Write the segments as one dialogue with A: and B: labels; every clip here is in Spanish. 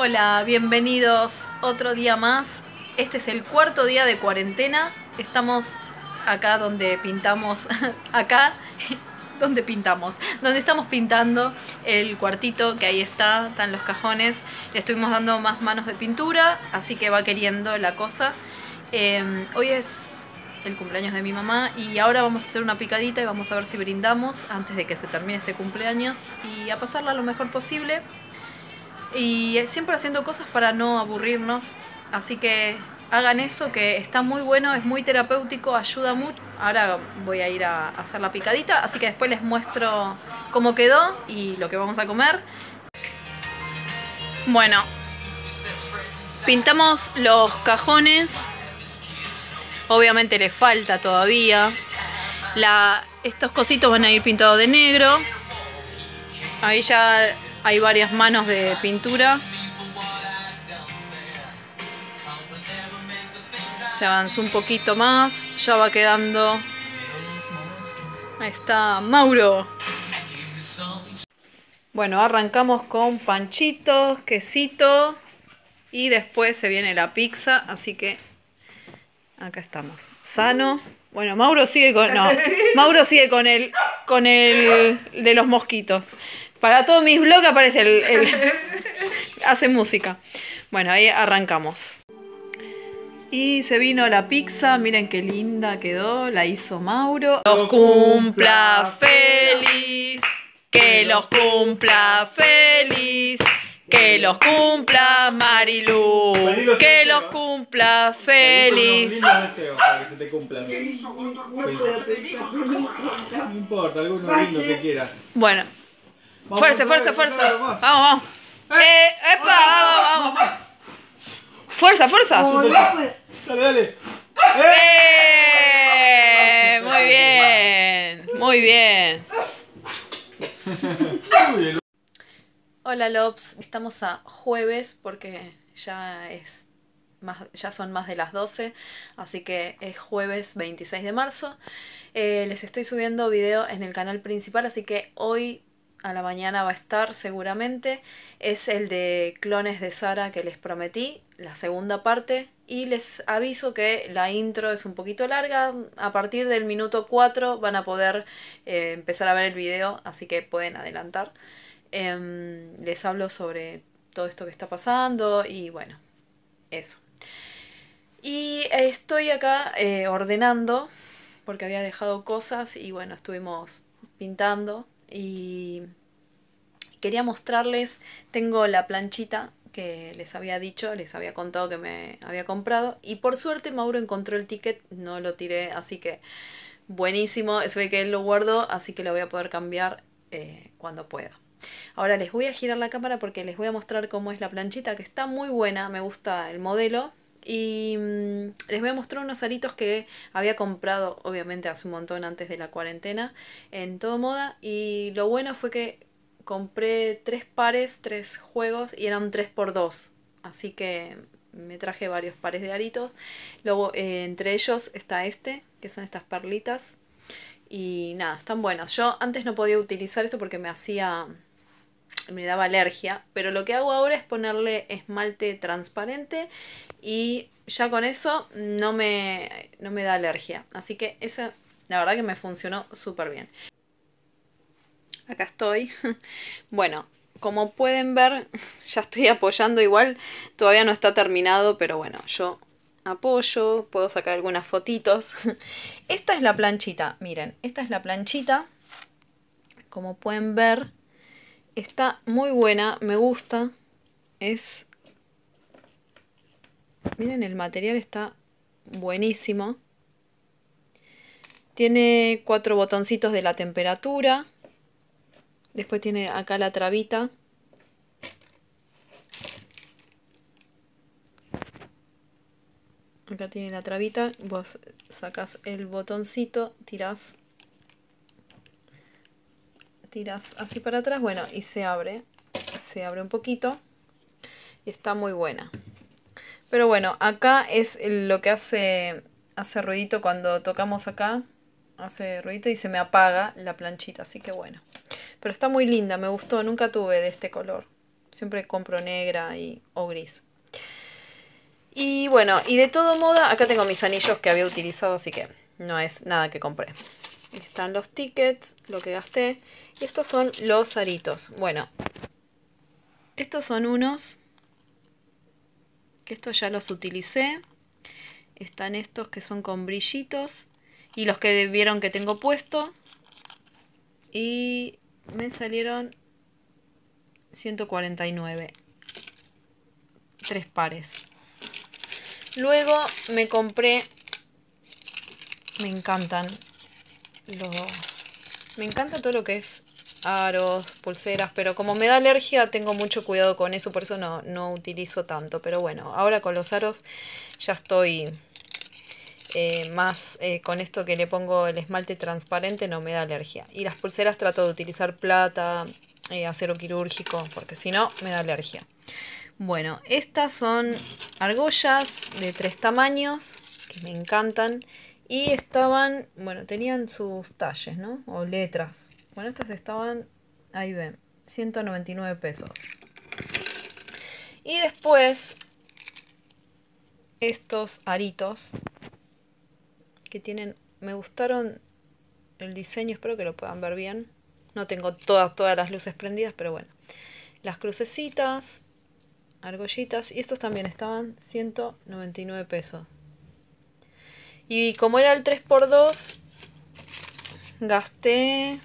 A: Hola, bienvenidos otro día más. Este es el cuarto día de cuarentena. Estamos acá donde pintamos, acá donde pintamos, donde estamos pintando el cuartito que ahí está, están los cajones. Le estuvimos dando más manos de pintura, así que va queriendo la cosa. Em, hoy es el cumpleaños de mi mamá y ahora vamos a hacer una picadita y vamos a ver si brindamos antes de que se termine este cumpleaños y a pasarla lo mejor posible y siempre haciendo cosas para no aburrirnos. Así que hagan eso, que está muy bueno, es muy terapéutico, ayuda mucho. Ahora voy a ir a hacer la picadita, así que después les muestro cómo quedó y lo que vamos a comer. Bueno, pintamos los cajones. Obviamente le falta todavía. La, estos cositos van a ir pintados de negro. Ahí ya hay varias manos de pintura. Se avanzó un poquito más. Ya va quedando. Ahí está Mauro. Bueno, arrancamos con panchitos, quesito y después se viene la pizza, así que acá estamos. Sano. Bueno, Mauro sigue con no, Mauro sigue con el con el de los mosquitos. Para todos mis blogs aparece el, hace música. Bueno, ahí arrancamos. Y se vino la pizza, miren qué linda quedó, la hizo Mauro. Los cumpla feliz, que los cumpla feliz, que los cumpla Marilu, que los cumpla feliz. Bueno, fuerza, fuerza, fuerza. Vamos, vamos. Eh, eh epa, vamos, Fuerza, fuerza. Dale, pues. dale. Eh, muy bien, muy bien. Hola Lops. estamos a jueves porque ya es más, ya son más de las 12, así que es jueves 26 de marzo. Eh, les estoy subiendo video en el canal principal, así que hoy a la mañana va a estar seguramente, es el de Clones de Sara que les prometí, la segunda parte. Y les aviso que la intro es un poquito larga, a partir del minuto 4 van a poder eh, empezar a ver el video, así que pueden adelantar. Em, les hablo sobre todo esto que está pasando y bueno, eso. Y estoy acá eh, ordenando, porque había dejado cosas y bueno, estuvimos pintando y quería mostrarles, tengo la planchita que les había dicho, les había contado que me había comprado y por suerte Mauro encontró el ticket, no lo tiré, así que buenísimo, eso que él lo guardo así que lo voy a poder cambiar eh, cuando pueda. Ahora les voy a girar la cámara porque les voy a mostrar cómo es la planchita, que está muy buena, me gusta el modelo. Y mm, les voy a mostrar unos aritos que había comprado, obviamente, hace un montón antes de la cuarentena, en todo moda. Y lo bueno fue que compré tres pares, tres juegos, y eran tres por dos. Así que me traje varios pares de aritos. Luego, eh, entre ellos está este, que son estas perlitas. Y nada, están buenos. Yo antes no podía utilizar esto porque me hacía me daba alergia, pero lo que hago ahora es ponerle esmalte transparente y ya con eso no me, no me da alergia. Así que esa, la verdad que me funcionó súper bien. Acá estoy. Bueno, como pueden ver, ya estoy apoyando igual. Todavía no está terminado, pero bueno, yo apoyo, puedo sacar algunas fotitos. Esta es la planchita, miren, esta es la planchita. Como pueden ver, Está muy buena, me gusta. Es... Miren, el material está buenísimo. Tiene cuatro botoncitos de la temperatura. Después tiene acá la trabita. Acá tiene la trabita. Vos sacás el botoncito, tirás tiras así para atrás, bueno, y se abre, se abre un poquito y está muy buena. Pero bueno, acá es lo que hace, hace ruidito cuando tocamos acá, hace ruidito y se me apaga la planchita, así que bueno. Pero está muy linda, me gustó, nunca tuve de este color. Siempre compro negra y, o gris. Y bueno, y de todo modo acá tengo mis anillos que había utilizado, así que no es nada que compré. Están los tickets, lo que gasté. Y estos son los aritos. Bueno, estos son unos que estos ya los utilicé. Están estos que son con brillitos. Y los que vieron que tengo puesto. Y me salieron 149. Tres pares. Luego me compré... Me encantan me encanta todo lo que es aros, pulseras, pero como me da alergia tengo mucho cuidado con eso, por eso no, no utilizo tanto. Pero bueno, ahora con los aros ya estoy eh, más eh, con esto que le pongo el esmalte transparente, no me da alergia. Y las pulseras trato de utilizar plata, eh, acero quirúrgico, porque si no me da alergia. Bueno, estas son argollas de tres tamaños que me encantan. Y estaban, bueno, tenían sus talles, ¿no? O letras. Bueno, estas estaban, ahí ven, 199 pesos. Y después, estos aritos que tienen, me gustaron el diseño, espero que lo puedan ver bien. No tengo todas, todas las luces prendidas, pero bueno. Las crucecitas, argollitas, y estos también estaban 199 pesos. Y como era el 3x2, gasté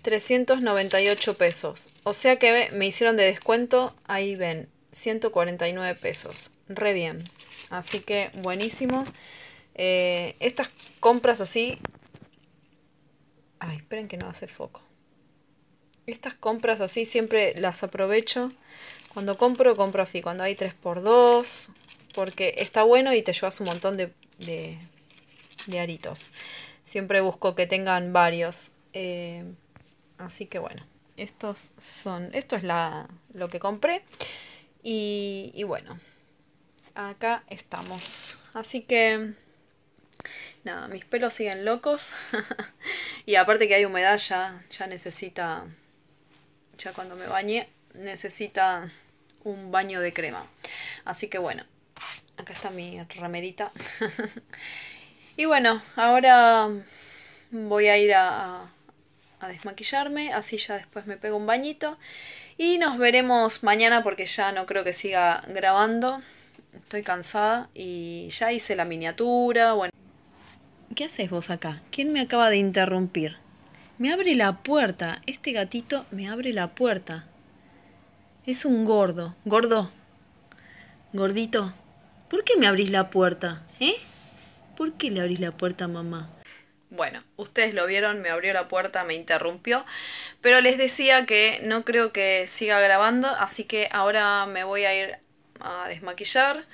A: 398 pesos. O sea que me hicieron de descuento, ahí ven, 149 pesos. Re bien. Así que buenísimo. Eh, estas compras así... Ay, esperen que no hace foco. Estas compras así siempre las aprovecho. Cuando compro, compro así. Cuando hay 3x2, porque está bueno y te llevas un montón de, aritos. Siempre busco que tengan varios. Eh, así que bueno, estos son, esto es la, lo que compré. Y, y bueno, acá estamos. Así que nada, mis pelos siguen locos. y aparte que hay humedad ya, ya necesita, ya cuando me bañé, necesita un baño de crema. Así que bueno, Acá está mi ramerita. y bueno, ahora voy a ir a, desmaquillarme, así ya después me pego un bañito. Y nos veremos mañana porque ya no creo que siga grabando. Estoy cansada y ya hice la miniatura. Bueno. ¿Qué haces vos acá? ¿Quién me acaba de interrumpir? Me abre la puerta. Este gatito me abre la puerta. Es un gordo. Gordo. Gordito. ¿Por qué me abrís la puerta? ¿Eh? ¿Por qué le abrís la puerta mamá? Bueno, ustedes lo vieron, me abrió la puerta, me interrumpió, pero les decía que no creo que siga grabando, así que ahora me voy a ir a desmaquillar.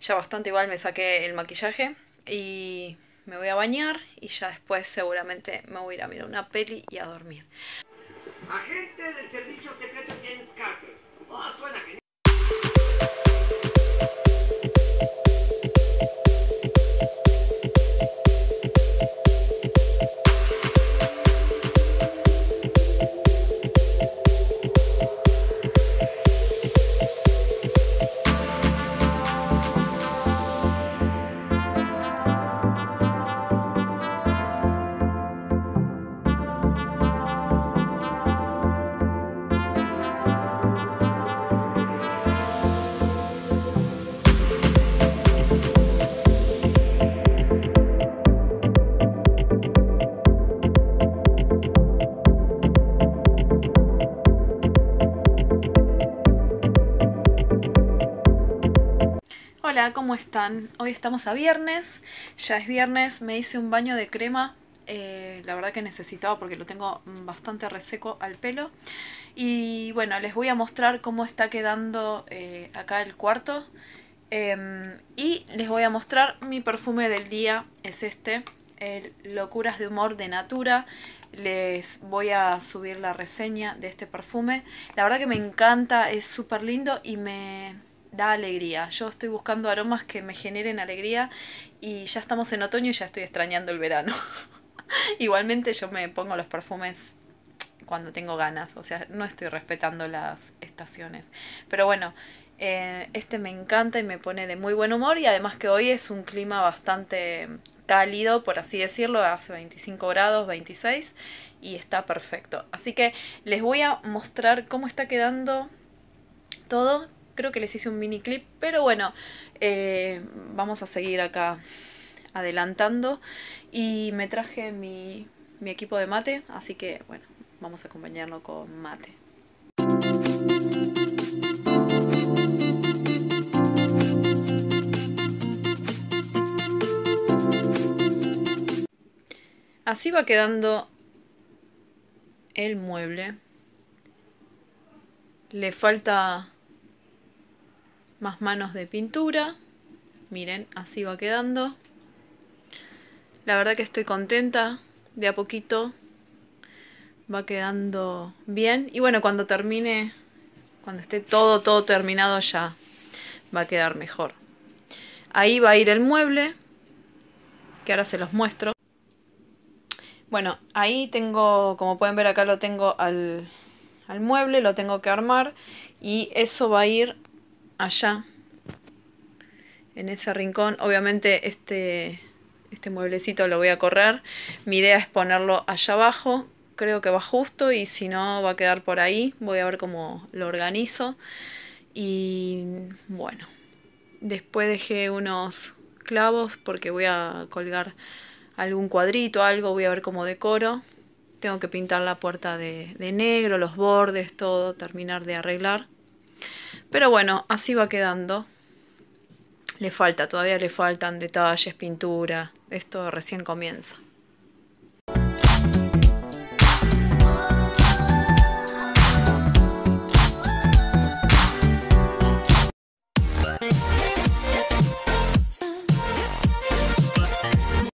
A: Ya bastante igual me saqué el maquillaje y me voy a bañar y ya después seguramente me voy a ir a mirar una peli y a dormir. Agente del Servicio Secreto James Carter. Oh, suena ¿cómo están? Hoy estamos a viernes, ya es viernes, me hice un baño de crema, eh, la verdad que necesitaba porque lo tengo bastante reseco al pelo. Y bueno, les voy a mostrar cómo está quedando eh, acá el cuarto. Em, y les voy a mostrar mi perfume del día, es este, el Locuras de Humor de Natura. Les voy a subir la reseña de este perfume. La verdad que me encanta, es súper lindo y me da alegría. Yo estoy buscando aromas que me generen alegría y ya estamos en otoño y ya estoy extrañando el verano. Igualmente yo me pongo los perfumes cuando tengo ganas, o sea, no estoy respetando las estaciones. Pero bueno, eh, este me encanta y me pone de muy buen humor y además que hoy es un clima bastante cálido, por así decirlo, hace 25 grados, 26 y está perfecto. Así que les voy a mostrar cómo está quedando todo creo que les hice un mini clip, pero bueno, eh, vamos a seguir acá adelantando. Y me traje mi, mi equipo de mate, así que bueno, vamos a acompañarlo con mate. Así va quedando el mueble. Le falta más manos de pintura. Miren, así va quedando. La verdad que estoy contenta. De a poquito va quedando bien. Y bueno, cuando termine, cuando esté todo, todo terminado ya va a quedar mejor. Ahí va a ir el mueble, que ahora se los muestro. Bueno, ahí tengo, como pueden ver acá lo tengo al, al mueble, lo tengo que armar y eso va a ir allá, en ese rincón. Obviamente este, este mueblecito lo voy a correr. Mi idea es ponerlo allá abajo. Creo que va justo y si no va a quedar por ahí. Voy a ver cómo lo organizo. Y bueno, después dejé unos clavos porque voy a colgar algún cuadrito, algo, voy a ver cómo decoro. Tengo que pintar la puerta de negro, los bordes, todo, terminar de arreglar. Pero bueno, así va quedando. Le falta, todavía le faltan detalles, pintura. Esto recién comienza.